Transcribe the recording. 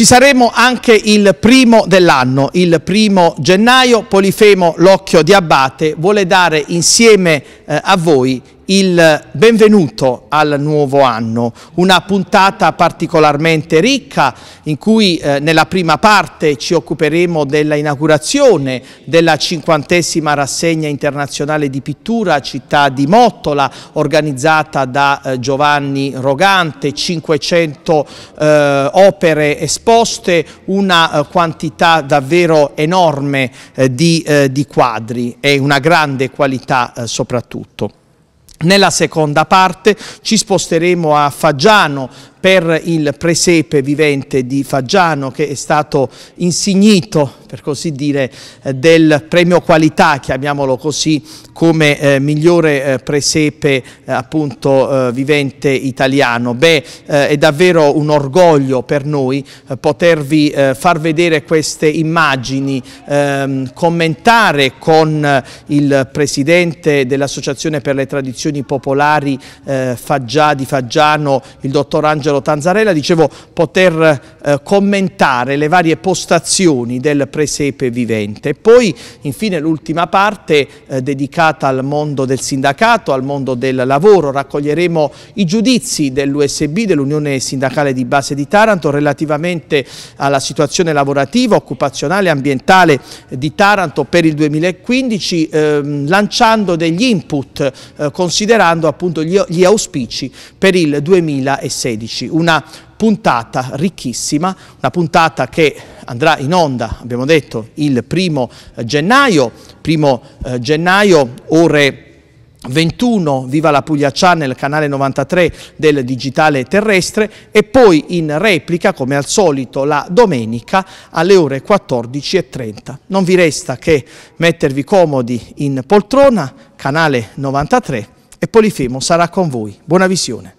Ci saremo anche il primo dell'anno, il primo gennaio. Polifemo L'Occhio di Abate vuole dare insieme eh, a voi il benvenuto al nuovo anno, una puntata particolarmente ricca in cui eh, nella prima parte ci occuperemo della inaugurazione della cinquantesima rassegna internazionale di pittura Città di Mottola organizzata da eh, Giovanni Rogante, 500 eh, opere esposte, una eh, quantità davvero enorme eh, di, eh, di, quadri e una grande qualità soprattutto. Nella seconda parte ci sposteremo a Faggiano per il presepe vivente di Faggiano che è stato insignito, per così dire, eh, del premio qualità, chiamiamolo così, come eh, migliore eh, presepe eh, appunto eh, vivente italiano. Beh, eh, è davvero un orgoglio per noi potervi far vedere queste immagini, ehm, commentare con il presidente dell'Associazione per le Tradizioni Popolari Faggia, di Faggiano, il dottor Angelo Angelo Tanzarella, dicevo, poter eh, commentare le varie postazioni del presepe vivente. Poi, infine, l'ultima parte eh, dedicata al mondo del sindacato, al mondo del lavoro. Raccoglieremo i giudizi dell'USB, dell'Unione Sindacale di Base di Taranto, relativamente alla situazione lavorativa, occupazionale e ambientale di Taranto per il 2015, ehm, lanciando degli input, eh, considerando appunto gli, gli auspici per il 2016. 2016, una puntata ricchissima, una puntata che andrà in onda, abbiamo detto, il primo eh, gennaio, primo eh, gennaio ore 21 Viva la Puglia Channel, canale 93 del digitale terrestre e poi in replica come al solito la domenica alle ore 14.30. Non vi resta che mettervi comodi in poltrona, canale 93 e Polifemo sarà con voi. Buona visione.